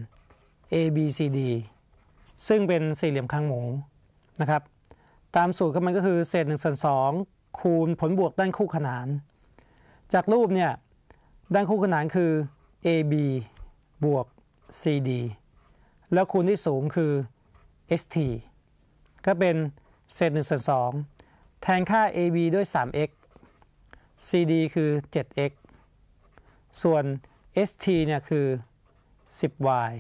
ABCD ซึ่งเป็นสี่เหลี่ยมคางหมู นะครับ ตามสูตรมันก็คือ เศษ1ส่วน2คูณผลบวกด้านคู่ขนาน จากรูปเนี่ย ด้านคู่ขนานคือ AB บวก CD แล้วคูณที่สูงคือ ST ก็เป็นเศษ1ส่วน2แทนค่า AB ด้วย 3x CD คือ 7x ส่วน ST เนี่ยคือ 10y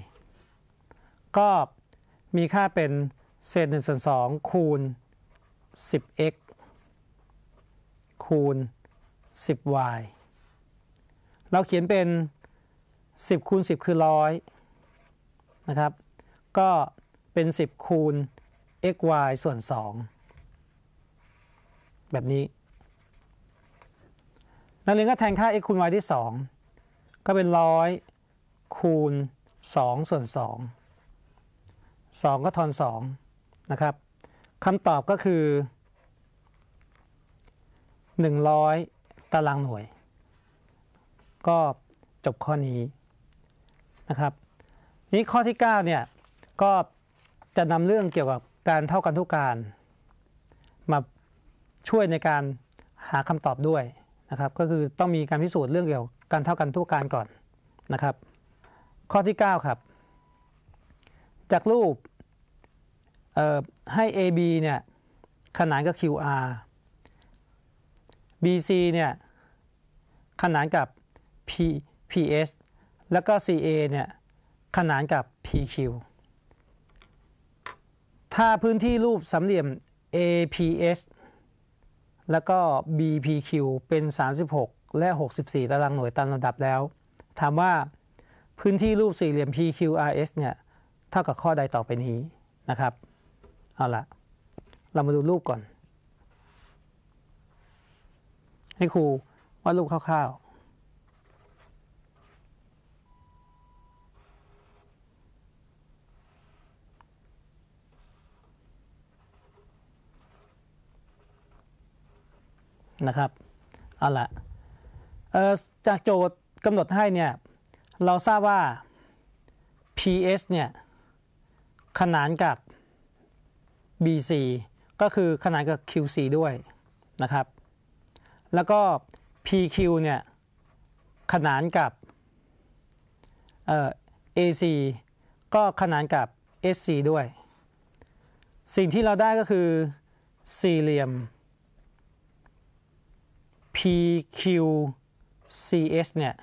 ก็มีค่าเป็นเศษ1ส่วน2 คูณ 10x คูณ 10y เราเขียนเป็น 10 คูณ 10 คือ 100 นะครับ ก็เป็น 10 คูณ xy ส่วน 2 แบบนี้นักเรียนก็แทนค่า x คูณ y ที่ 2 ก็เป็น 100 คูณ 2 ส่วน 2 2 ก็ทอน2นะครับคำตอบก็คือ 100 ตารางหน่วย ก็จบข้อนี้นะครับนี้ข้อที่9เนี่ยก็จะนำเรื่องเกี่ยวกับการเท่ากันทุกการ มาช่วยในการหาคำตอบด้วยนะครับ ก็คือต้องมีการพิสูจน์เรื่องเกี่ยวกับ การเท่ากันทุกการก่อนนะครับ ข้อที่ 9 ครับจากรูปให้ AB เนี่ย ขนานกับ QR BC เนี่ย ขนานกับ P PS แล้วก็ CA เนี่ย ขนานกับ PQ ถ้าพื้นที่รูปสามเหลี่ยม APS แล้วก็ BPQ เป็น 36 และ 64ตารางหน่วยตามลำดับแล้ว ถามว่าพื้นที่รูปสี่เหลี่ยม PQRS เนี่ยท่ากับข้อใดต่อไปนี้นะครับ เอาละเรามาดู รูป ก่อน ให้ครูวาดรูปคร่าวๆนะครับ เอาละจากโจทย์กำหนดให้ เนี่ย เราทราบว่า PS เนี่ยขนานกับ BC ก็คือขนานกับ QC ด้วยนะครับ แล้วก็ PQ เนี่ยขนานกับ AC ก็ขนานกับ SC ด้วย สิ่งที่เราได้ก็คือสี่เหลี่ยม PQCS เนี่ย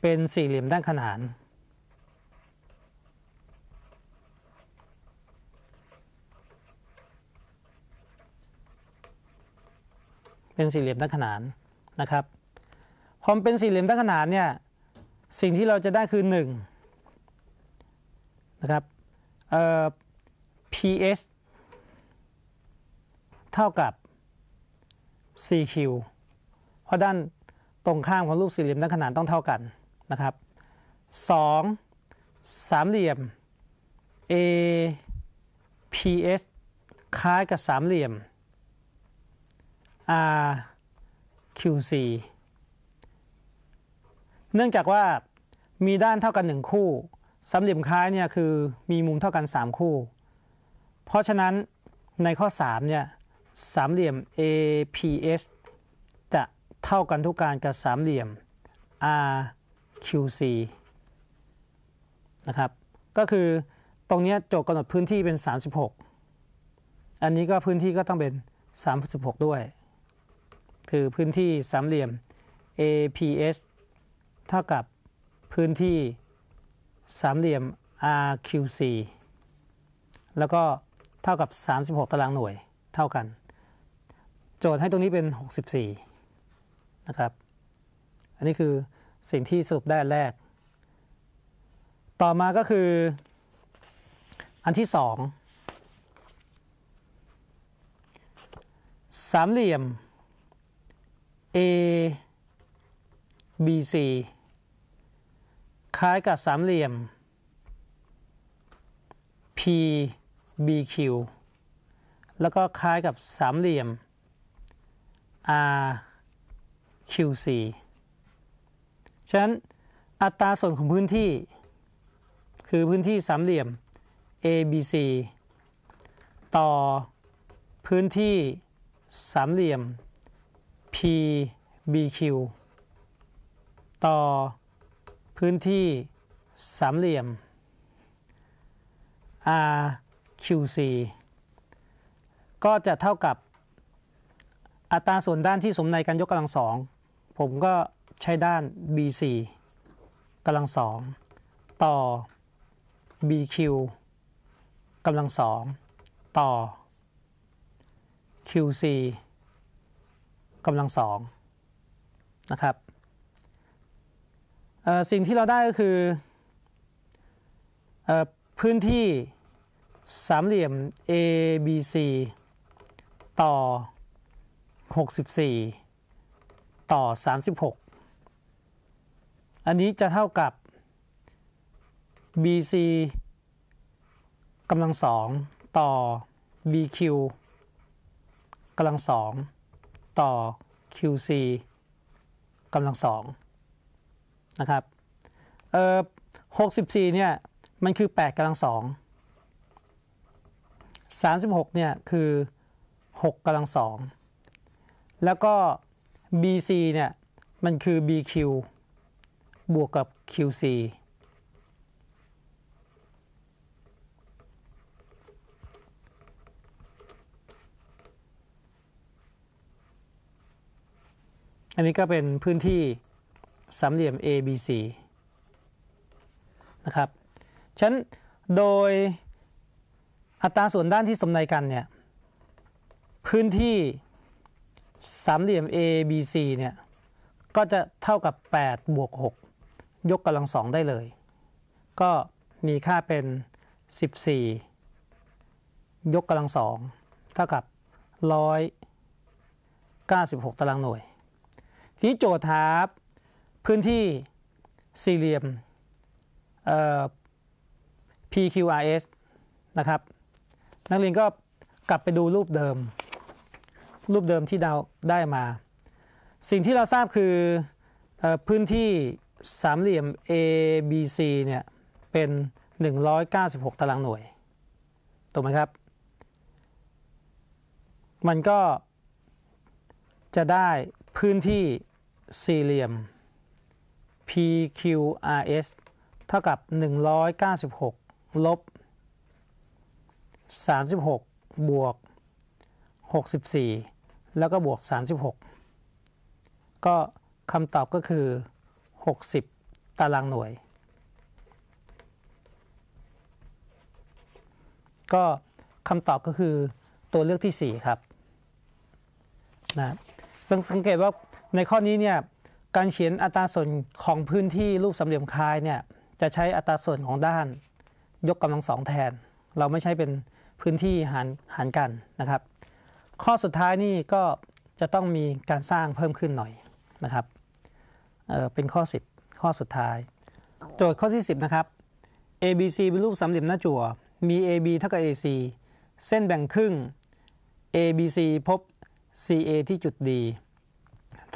เป็นสี่เหลี่ยมด้านขนานเป็นสี่เหลี่ยมด้านขนานนะครับพอเป็นสี่เหลี่ยมด้านขนานเนี่ย สิ่งที่เราจะได้คือ1นะครับเอ p s เท่ากับ cq เพราะด้านตรงข้ามของรูปสี่เหลี่ยมด้านขนานต้องเท่ากันนะครับ2สามเหลี่ยม APS คล้ายกับสามเหลี่ยม RQC เนื่องจากว่ามีด้านเท่ากัน1คู่สามเหลี่ยมค้ายเนี่ยคือมีมุมเท่ากัน 3 คู่ เพราะฉะนั้นในข้อ 3 เนี่ย สามเหลี่ยม APS จะเท่ากันทุกการกับสามเหลี่ยม RQC นะครับก็คือตรงนี้โจทย์กำหนดพื้นที่เป็น 36 อันนี้ก็พื้นที่ก็ต้องเป็น 36 ด้วยคือพื้นที่สามเหลี่ยม APS เท่ากับพื้นที่สามเหลี่ยม RQC แล้วก็เท่ากับ 36 ตารางหน่วยเท่ากัน โจทย์ให้ตรงนี้เป็น 64นะครับ อันนี้คือสิ่งที่สรุปได้แรก ต่อมาก็คืออันที่2สามเหลี่ยม A B C คล้ายกับสามเหลี่ยม P B Q แล้วก็คล้ายกับสามเหลี่ยม R Q C ฉะนั้นอัตราส่วนของพื้นที่ คือพื้นที่สามเหลี่ยม A B C ต่อพื้นที่สามเหลี่ยม PBQ ต่อพื้นที่สามเหลี่ยม RQC ก็จะเท่ากับ อัตราส่วนด้านที่สมในการยกกำลังสอง ผมก็ใช้ด้าน BC กำลังสอง ต่อ BQ กำลังสอง ต่อ QC กำลังสองนะครับสิ่งที่เราได้ก็คืออพื้นที่สามเหลี่ยม ABC ต่อ 64 ต่อ 36 อันนี้จะเท่ากับ BC กำลังสองต่อ BQ กำลังสองต่อ QC กำลังสองนะครับ เออ64 เนี่ย มันคือ 8 กำลังสอง 36 เนี่ย คือ 6 กำลังสอง แล้วก็ BC เนี่ย มันคือ BQ บวกกับ QC อันนี้ก็เป็นพื้นที่สามเหลี่ยม ABC นะครับ ฉันโดยอัตราส่วนด้านที่สมในกันเนี่ย พื้นที่สามเหลี่ยม ABC เนี่ย ก็จะเท่ากับ 8 บวก 6 ยกกำลังสองได้เลย ก็มีค่าเป็น 14 ยกกำลังสองเท่ากับ 196ตารางหน่วยที่โจทย์ถาพื้นที่สี่เหลี่ยม PQRS นะครับนักเรียนก็กลับไปดูรูปเดิมรูปเดิมที่เราได้มา สิ่งที่เราทราบคืออพื้นที่สามเหลี่ยม ABC เนี่ยเป็น 196 ตารางหน่วยถูกไหมครับ มันก็จะได้พื้นที่สี่เหลี่ยม PQRS เท่ากับ 196 ลบ 36 บวก 64 แล้วก็บวก 36 ก็คำตอบก็คือ 60 ตารางหน่วย ก็คำตอบก็คือ ตัวเลือกที่ 4 ครับ นะสังเกตว่าในข้อนี้เนี่ยการเขียนอัตราส่วนของพื้นที่รูปสามเหลี่ยมคายเนี่ยจะใช้อัตราส่วนของด้านยกกำลังสองแทน เราไม่ใช่เป็นพื้นที่หารหารกันนะครับ ข้อสุดท้ายนี่ก็จะต้องมีการสร้างเพิ่มขึ้นหน่อยนะครับเเป็นข้อ 10 ข้อสุดท้ายโจทย์ข้อที่10นะครับ ABC เป็นรูปสามเหลี่ยมหน้าจั่วมี AB เท่ากับ AC เส้นแบ่งครึ่ง ABC พบ CA ที่จุด D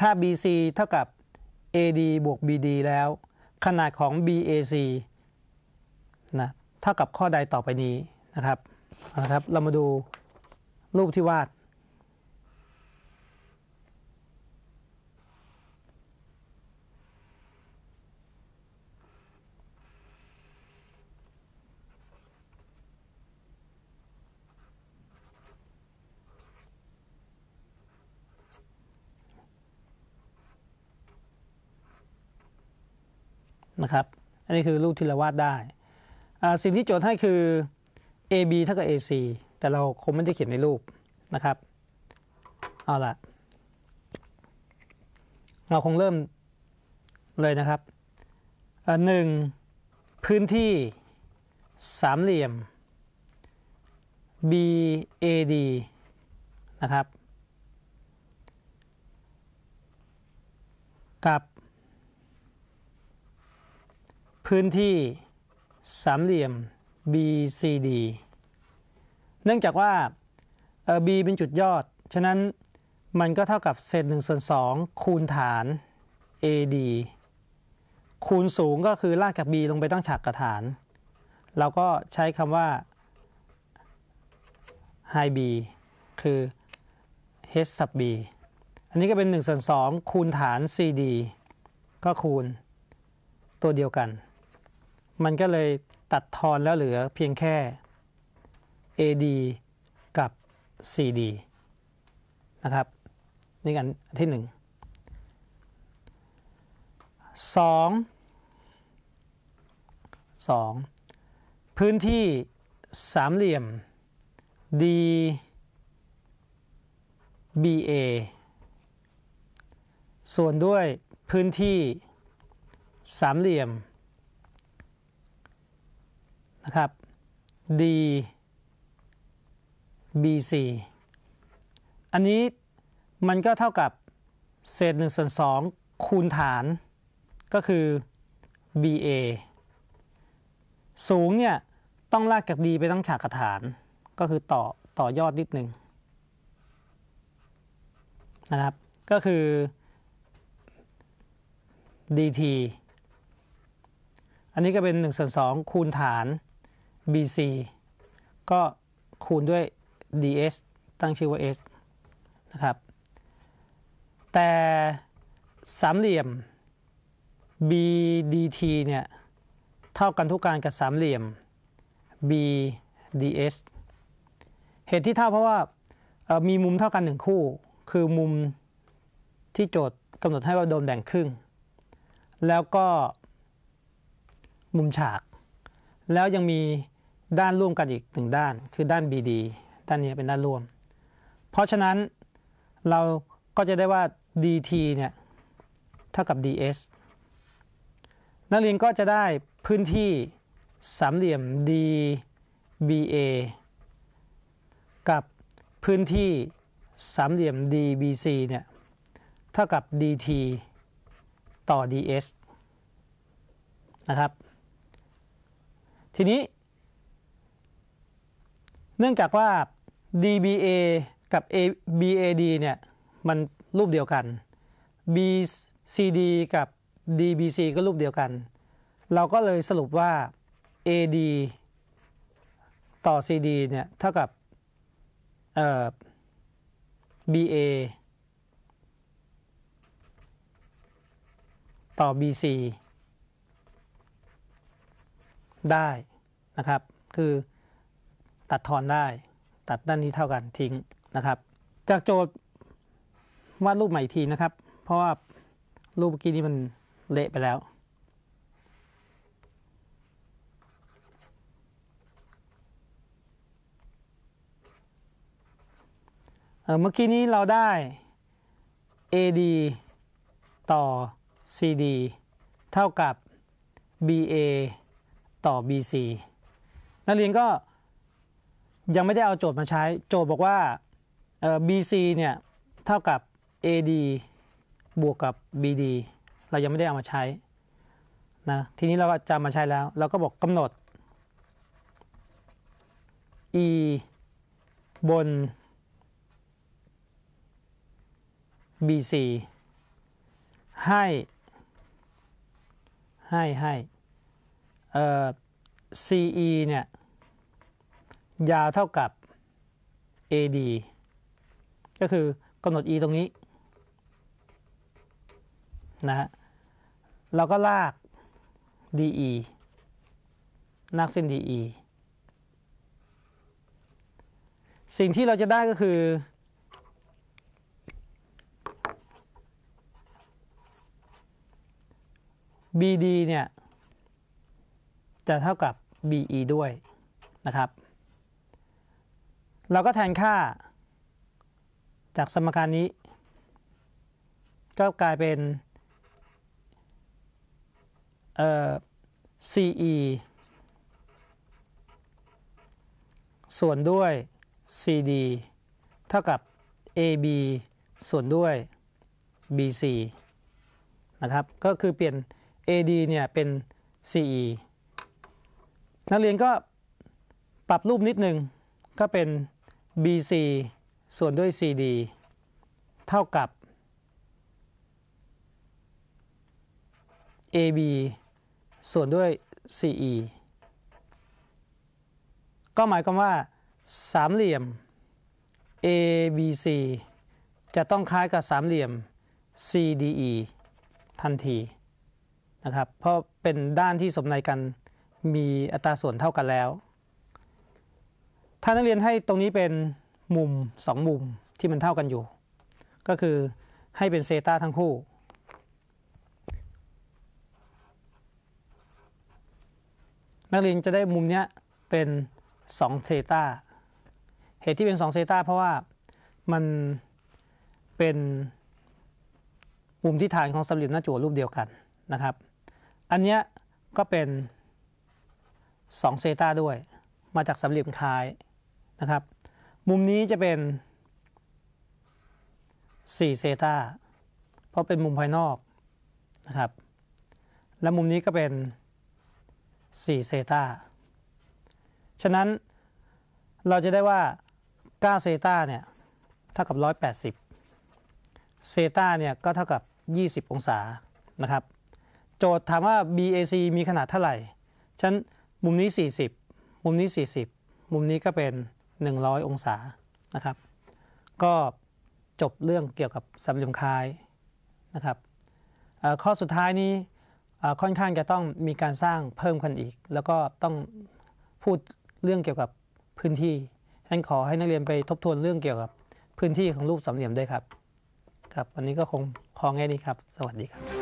ถ้า BC เท่ากับ AD บวก BD แล้ว ขนาดของ BAC นะเท่ากับข้อใดต่อไปนี้นะครับนะครับ เรามาดูรูปที่วาดนะครับอันนี้คือรูปที่เราวาดได้ สิ่งที่โจทย์ให้คือ AB เท่ากับ AC แต่เราคงไม่ได้เขียนในรูปนะครับ เอาละเราคงเริ่มเลยนะครับ หนึ่ง พื้นที่สามเหลี่ยม BAD นะครับ กับพื้นที่สามเหลี่ยม BCD เนื่องจากว่า B เป็นจุดยอด ฉะนั้นมันก็เท่ากับเศษ1ส่วน2 คูณฐาน AD คูณสูงก็คือลากจาก B ลงไปตั้งฉากกระฐาน เราก็ใช้คำว่า high B คือ h sub B อันนี้ก็เป็น1ส่วน2 คูณฐาน CD ก็คูณตัวเดียวกันมันก็เลยตัดทอนแล้วเหลือเพียงแค่ AD กับ CD นะครับนี่กันที่หนึ่งสองสองพื้นที่สามเหลี่ยม D BA ส่วนด้วยพื้นที่สามเหลี่ยมนะครับ D BC อันนี้ มันก็เท่ากับเศษ1ส่วน2คูณฐาน ก็คือ BA สูงเนี่ยต้องลากจาก D ไปตั้งฉากกระฐาน ก็คือต่อต่อยอดนิดหนึ่งนะครับ ก็คือ dt อันนี้ก็เป็น1ส่วน2คูณฐาน BC ก็คูณด้วย DS ตั้งชื่อว่า S นะครับ แต่สามเหลี่ยม BDT เนี่ยเท่ากันทุกการกับสามเหลี่ยม BDS เหตุที่เท่าเพราะว่ามีมุมเท่ากันหนึ่งคู่ คือมุมที่โจทย์กำหนดให้ว่าโดนแบ่งครึ่ง แล้วก็ มุมฉาก แล้วยังมีด้านร่วมกันอีกหนึ่งด้านคือด้าน BD ด้านนี้เป็นด้านร่วม เพราะฉะนั้นเราก็จะได้ว่า dt เนี่ยเท่ากับ ds นักเรียนก็จะได้พื้นที่สามเหลี่ยม dba กับพื้นที่สามเหลี่ยม dbc เนี่ยเท่ากับ dt ต่อ ds นะครับ ทีนี้เนื่องจากว่า DBA กับ ABAD เนี่ย มันรูปเดียวกัน BCD กับ DBC ก็รูปเดียวกัน เราก็เลยสรุปว่า AD ต่อ CD เนี่ย เท่ากับ BA ต่อ BC ได้นะครับคือตัดทอนได้ตัดด้านนี้เท่ากันทิ้งนะครับ จากโจทย์วาดรูปใหม่อีกทีนะครับ เพราะว่ารูปเมื่อกี้นี้มันเละไปแล้ว เมื่อกี้นี้เราได้ AD ต่อ CD เท่ากับ BA ต่อ BC นักเรียนก็ยังไม่ได้เอาโจทย์มาใช้โจทย์บอกว่า BC เนี่ย เท่ากับ AD บวกกับ BD เรายังไม่ได้เอามาใช้นะทีนี้เราก็จำมาใช้แล้ว เราก็บอกกำหนด e บน bc ให้ ให้ ให้ เอ่อ ce เนี่ยยาวเท่ากับ AD ก็คือกำหนด E ตรงนี้นะฮะเราก็ลาก DE ลากเส้น DE สิ่งที่เราจะได้ก็คือ BD เนี่ย จะเท่ากับ BE ด้วยนะครับเราก็แทนค่า จากสมการนี้ ก็กลายเป็นเอ่อ CE ส่วนด้วย CD เท่ากับ AB ส่วนด้วย BC นะครับ ก็คือเปลี่ยน AD เนี่ยเป็น CE นักเรียนก็ปรับรูปนิดนึงก็เป็น BC ส่วนด้วย CD เท่ากับ AB ส่วนด้วย CE ก็หมายความว่าสามเหลี่ยม ABC จะต้องคล้ายกับสามเหลี่ยม CDE ทันทีนะครับ เพราะเป็นด้านที่สมในกันมีอัตราส่วนเท่ากันแล้วถ้านักเรียนให้ตรงนี้เป็นมุม 2 มุมที่มันเท่ากันอยู่ ก็คือให้เป็นเซตาทั้งคู่นักเรียนจะได้มุมนี้เป็น2เซตาเหตุที่เป็น2เซตาเพราะว่ามันเป็นมุมที่ฐานของสัมฤทลี์มหน้าจั่วรูปเดียวกันนะครับ อันนี้ก็เป็น2เซตาด้วย มาจากสัมฤทลี์มคล้ายนะครับ มุมนี้จะเป็น4เซตาเพราะเป็นมุมภายนอกนะครับ และมุมนี้ก็เป็น4เซตาฉะนั้นเราจะได้ว่า9เซตาเนี่ยเท่ากับ 180เซตาเนี่ยก็เท่ากับ 20 องศา นะครับ โจทย์ถามว่า BAC มีขนาดเท่าไหร่ฉันมุมนี้ 40 มุมนี้ 40 มุมนี้ก็เป็น100องศานะครับ ก็จบเรื่องเกี่ยวกับสัมเหลี่ยมคายนะครับข้อสุดท้ายนี้ค่อนข้างจะต้องมีการสร้างเพิ่มขึ้นอีก แล้วก็ต้องพูดเรื่องเกี่ยวกับพื้นที่ฉะนั้นขอให้นักเรียนไปทบทวนเรื่องเกี่ยวกับพื้นที่ของรูปสามเหลี่ยมด้วยครับครับ วันนี้ก็คงพอแค่นี้ครับ สวัสดีครับ